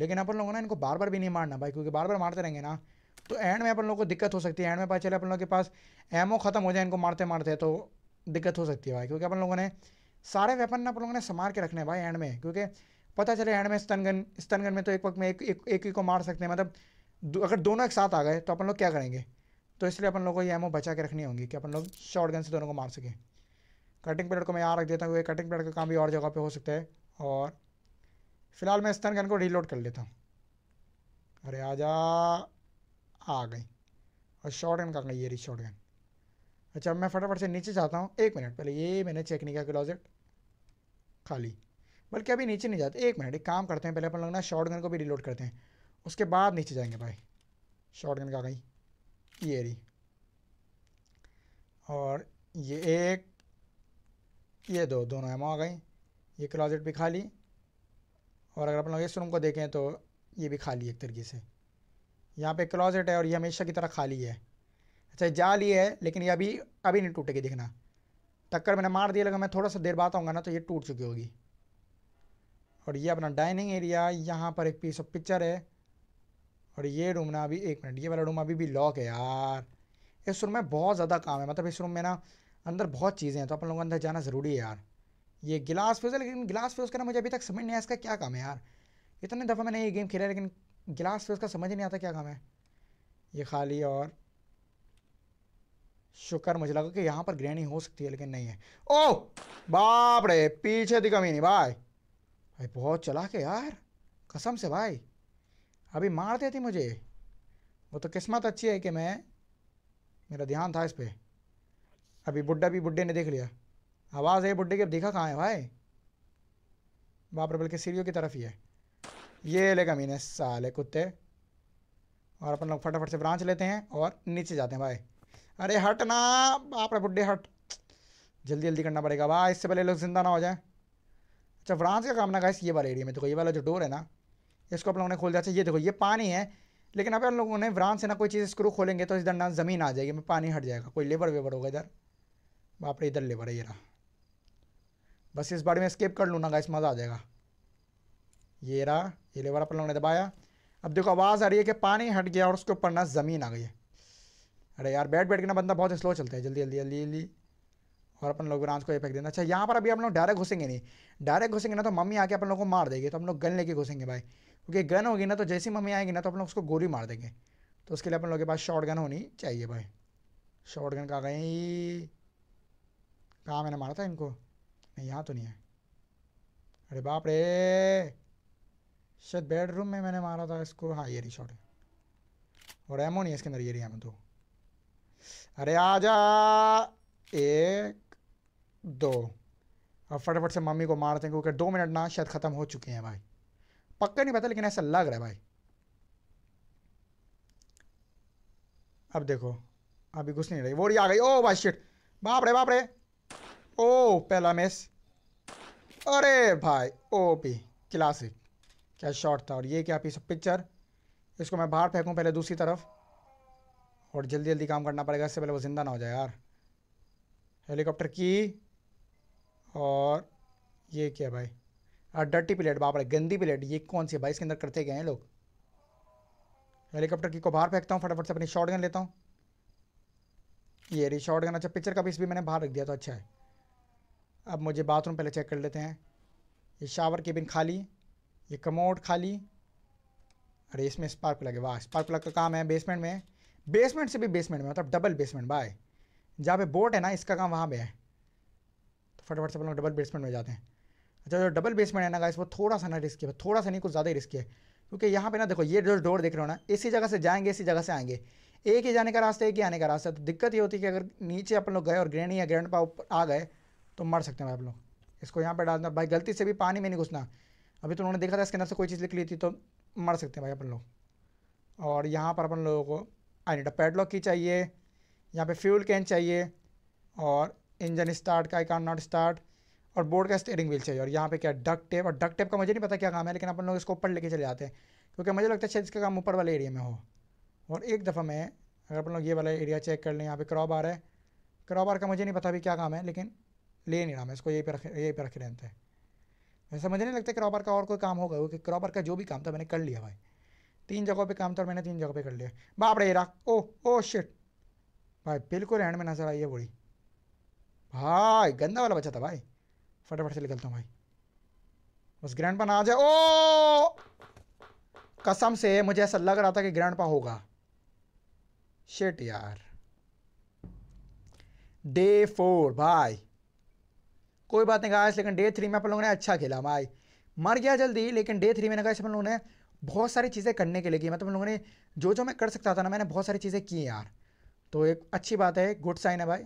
लेकिन अपन लोगों ने इनको बार बार भी नहीं मारना भाई क्योंकि बार बार मारते रहेंगे ना तो एंड में अपन लोगों को दिक्कत हो सकती है एंड में पता चले अपन लोग के पास एमओ ख़त्म हो जाए इनको मारते मारते तो दिक्कत हो सकती है भाई क्योंकि अपन लोगों ने सारे वेपन अपन लोगों ने संभाल के रखने हैं भाई एंड में क्योंकि पता चले एंड में स्तनगन स्तनगन में तो एक वक्त में एक एक ही को मार सकते हैं मतलब अगर दोनों एक साथ आ गए तो अपन लोग क्या करेंगे तो इसलिए अपन लोग को ये एमओ बचा के रखनी होगी कि अपन लोग शॉर्ट गन से दोनों को मार सकें कटिंग पेड़ को मैं यहाँ रख देता हूँ कटिंग पेड़ का काम भी और जगह पर हो सकता है और फिलहाल मैं स्तन गन को रीलोड कर लेता हूँ अरे आजा आ गई और शॉर्ट गन का गई ये रही शॉर्ट गन अच्छा मैं फटाफट से नीचे जाता हूँ एक मिनट पहले ये मैंने चेक नहीं किया क्लोजेट खाली बल्कि अभी नीचे नहीं जाते एक मिनट एक काम करते हैं पहले अपन लगना शॉर्ट गन को भी रिलोड करते हैं उसके बाद नीचे जाएंगे भाई शॉर्ट गन का गई ये रही और ये एक ये दो दोनों एमओ आ गई ये क्लोजेट भी खाली और अगर अपन वेस्ट रूम को देखें तो ये भी खाली है एक तरीके से यहाँ पे क्लॉजेट है और ये हमेशा की तरह खाली है अच्छा जाल ये है लेकिन ये अभी अभी नहीं टूटेगी देखना टक्कर मैंने मार दिया लगा मैं थोड़ा सा देर बाद आऊँगा ना तो ये टूट चुकी होगी और ये अपना डाइनिंग एरिया यहाँ पर एक पीस ऑफ पिक्चर है और ये रूम ना अभी एक मिनट ये वाला रूम अभी भी लॉक है यार इस रूम में बहुत ज़्यादा काम है मतलब इस रूम में ना अंदर बहुत चीज़ें हैं तो अपन लोगों को अंदर जाना ज़रूरी है यार ये गिलास फ्यूज है लेकिन गिलास फ्यूज करना मुझे अभी तक समझ नहीं आया इसका क्या काम है यार इतने दफ़ा मैंने ये गेम खेला लेकिन गिलास फ्यूज का समझ नहीं आता क्या काम है ये खाली और शुक्र मुझे लगा कि यहाँ पर ग्रहणी हो सकती है लेकिन नहीं है ओ बाप रे पीछे दिखा मीनी भाई भाई बहुत चला के यार कसम से भाई अभी मार देती मुझे वो तो किस्मत अच्छी है कि मैं मेरा ध्यान था इस पर अभी बुढ़ा भी बुढ़े ने देख लिया आवाज़ है बुड्ढे की अब देखा कहाँ है भाई बाबर बल्कि सीढ़ियों की तरफ ही है ये लेगा मीने साले कुत्ते और अपन लोग फटाफट से ब्रांच लेते हैं और नीचे जाते हैं भाई अरे हट ना बाप रे बुड्ढे हट जल्दी जल्दी करना पड़ेगा भाई इससे पहले लोग जिंदा ना हो जाए अच्छा ब्रांच का काम ना कहा ये वाला एरिया में देखो ये वाला जो डोर है ना इसको आप लोगों ने खोल दिया अच्छा ये देखो ये पानी है लेकिन अब हम लोगों ने ब्रांच से ना कोई चीज़ स्क्रू खोलेंगे तो इधर ना ज़मीन आ जाएगी में पानी हट जाएगा कोई लेबर वेबर होगा इधर बाप रे इधर लेबर है ये रहा बस इस बारे में स्केप कर लूँ ना गाइस मज़ा आ जाएगा ये रहा ये लेवर अपन लोगों ने दबाया अब देखो आवाज़ आ रही है कि पानी हट गया और उसके ऊपर ना ज़मीन आ गई है अरे यार बैठ बैठ के ना बंदा बहुत स्लो चलता है जल्दी जल्दी जल्दी जल्दी और अपन लोग ब्रांच को ये फेंक देना अच्छा यहाँ पर अभी हम लोग डायरेक्ट घुसेंगे नहीं डायरेक्ट घुसेंगे ना तो मम्मी आके अपन लोग को मार देगी तो हम लोग गन लेके घुसेंगे भाई क्योंकि गन होगी ना तो जैसी मम्मी आएगी ना तो अपन लोग उसको गोली मार देंगे तो उसके लिए अपन लोग के पास शॉर्ट गन होनी चाहिए भाई शॉर्ट गन कहाँ गई कहाँ मैंने मारा था इनको नहीं यहाँ तो नहीं है अरे बाप रे शायद बेडरूम में मैंने मारा था इसको हाँ ये रही शॉट और एमो नहीं है इसके अंदर ये रही एमो तो अरे आजा एक दो और फटाफट से मम्मी को मारते हैं क्योंकि दो मिनट ना शायद ख़त्म हो चुके हैं भाई पक्का नहीं पता लेकिन ऐसा लग रहा है भाई अब देखो अभी घुस नहीं रही वो रही आ गई ओ भाई शिट बाप रे बाप रे ओ पहला मैच अरे भाई ओ पी क्लासिक क्या शॉट था और ये क्या पीस पिक्चर इसको मैं बाहर फेंकूँ पहले दूसरी तरफ और जल्दी जल्दी काम करना पड़ेगा इससे पहले वो ज़िंदा ना हो जाए यार हेलीकॉप्टर की और ये क्या भाई अरे डर्टी प्लेट बाप रे गंदी प्लेट ये कौन सी है भाई इसके अंदर करते गए हैं लोग हेलीकॉप्टर की को बाहर फेंकता हूँ फटाफट से अपनी शॉर्ट गन लेता हूँ ये रही शॉर्ट गन अच्छा पिक्चर का पीस भी मैंने बाहर रख दिया तो अच्छा है अब मुझे बाथरूम पहले चेक कर लेते हैं ये शावर केबिन खाली ये कमोड खाली अरे इसमें स्पार्क प्लग है वाह स्पार्क प्लग का काम है बेसमेंट में बेसमेंट से भी बेसमेंट में मतलब डबल बेसमेंट बाय जहाँ पे बोट है ना इसका काम वहाँ पे है तो फटाफट से अपन लोग डबल बेसमेंट में जाते हैं अच्छा जो डबल बेसमेंट है ना गाइस वो थोड़ा सा ना रिस्की है थोड़ा सा नहीं कुछ ज़्यादा ही रिस्की है क्योंकि यहाँ पे ना देखो ये जो डोर देख रहे हो ना इसी जगह से जाएंगे इसी जगह से आएंगे एक ही जाने का रास्ता एक ही आने का रास्ता तो दिक्कत ये होती है कि अगर नीचे अपन लोग गए और ग्रैंड या ग्रैंड पा आ गए तो मर सकते हैं भाई आप लोग इसको यहाँ पर डालना भाई गलती से भी पानी में नहीं घुसना अभी तो उन्होंने देखा था इसके अंदर से कोई चीज़ निकली थी तो मर सकते हैं भाई अपन लोग और यहाँ पर अपन लोगों को आई नीड पेडलॉक की चाहिए यहाँ पे फ्यूल कैन चाहिए और इंजन स्टार्ट का आई कान नॉट स्टार्ट और बोर्ड का स्टेयरिंग व्हील चाहिए और यहाँ पे क्या डक टेप और डक टेप का मुझे नहीं पता क्या काम है लेकिन अपन लोग इसको ऊपर लेके चले जाते हैं क्योंकि मुझे लगता है शायद इसका काम ऊपर वाले एरिया में हो और एक दफ़ा मैं अगर अपन लोग ये वाला एरिया चेक कर लें यहाँ पर क्रॉबार है क्रॉबार का मुझे नहीं पता अभी क्या काम है लेकिन ले नहीं रहा मैं इसको यही पर रख यही पर रख रहते हैं मुझे समझ नहीं लगता क्रॉपर का और कोई काम होगा क्योंकि क्रॉपर का जो भी काम था मैंने कर लिया भाई तीन जगहों पे काम था मैंने तीन जगह पे कर लिया बाप रे इराक ओ ओ शिट भाई बिल्कुल एंड में नजर आई है बूढ़ी भाई गंदा वाला बचा था भाई फटाफट से निकलता हूँ भाई बस ग्रैंड पा आ जाए ओ कसम से मुझे ऐसा लग रहा था कि ग्रैंड पा होगा शिट यार डे फोर भाई कोई बात नहीं गाइस लेकिन डे थ्री में अपन लोगों ने अच्छा खेला भाई मर गया जल्दी लेकिन डे थ्री में गाइस अपन लोगों ने बहुत सारी चीज़ें करने के लिए की मतलब उन लोगों ने जो जो मैं कर सकता था ना मैंने बहुत सारी चीज़ें की यार तो एक अच्छी बात है गुड साइन है भाई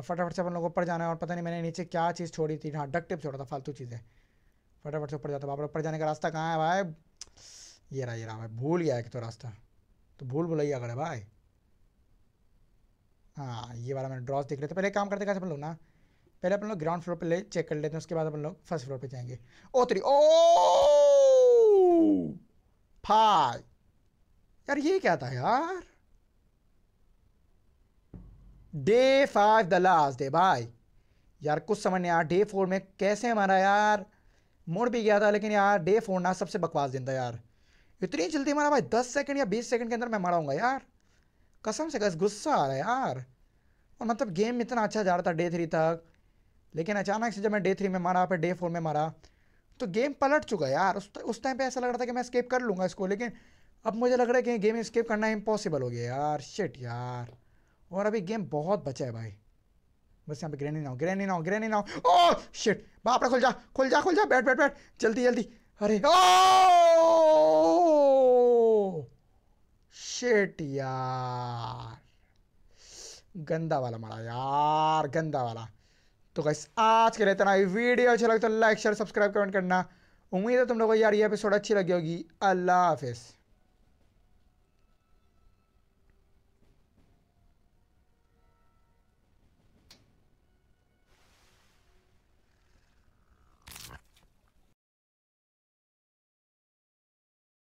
फटाफट से अपन लोग ऊपर जाना है और पता नहीं मैंने नीचे क्या चीज़ छोड़ी थी हाँ डक टिप छोड़ा था फालतू चीज़ें फटाफट से ऊपर जाता बाप ऊपर जाने का रास्ता कहाँ है भाई ये रहा ये रहा भाई भूल गया एक तो रास्ता तो भूल भुलैया अगर भाई हाँ ये वाला मैंने ड्रॉस देख रहे थे पहले काम करते कैसे अपन लोग ना पहले अपन लोग ग्राउंड फ्लोर पे ले चेक कर लेते हैं उसके बाद अपन लोग फर्स्ट फ्लोर पे जाएंगे ओ थ्री ओ फाइव यार ये क्या था यार day five the last day भाई यार कुछ समझ नहीं यार डे फोर में कैसे हमारा यार मोड़ भी गया था लेकिन यार डे फोर ना सबसे बकवास दिन था यार इतनी जल्दी हमारा भाई दस सेकंड या बीस सेकंड के अंदर मैं मराऊंगा यार कसम से कस गुस्सा आ रहा है यार और मतलब गेम इतना अच्छा जा रहा था डे थ्री तक लेकिन अचानक से जब मैं डे थ्री में मारा फिर डे फोर में मारा तो गेम पलट चुका यार उस उस टाइम पे ऐसा लग रहा था कि मैं स्केप कर लूँगा इसको लेकिन अब मुझे लग रहा है कि गेम स्केप करना इम्पॉसिबल हो गया यार शिट यार और अभी गेम बहुत बचा है भाई बस यहाँ पे granny now granny now granny now oh shit बाप रे खुल जा खुल जा खुल जा बैठ बैठ बैठ जल्दी जल्दी अरे ओ oh! शिट यार गंदा वाला मारा यार गंदा वाला तो गैस आज के लिए इतना ही वीडियो अच्छा लगता तो लाइक शेयर सब्सक्राइब कमेंट करना उम्मीद है तुम लोगों को यार ये एपिसोड अच्छी लगी होगी अल्लाह हाफिज़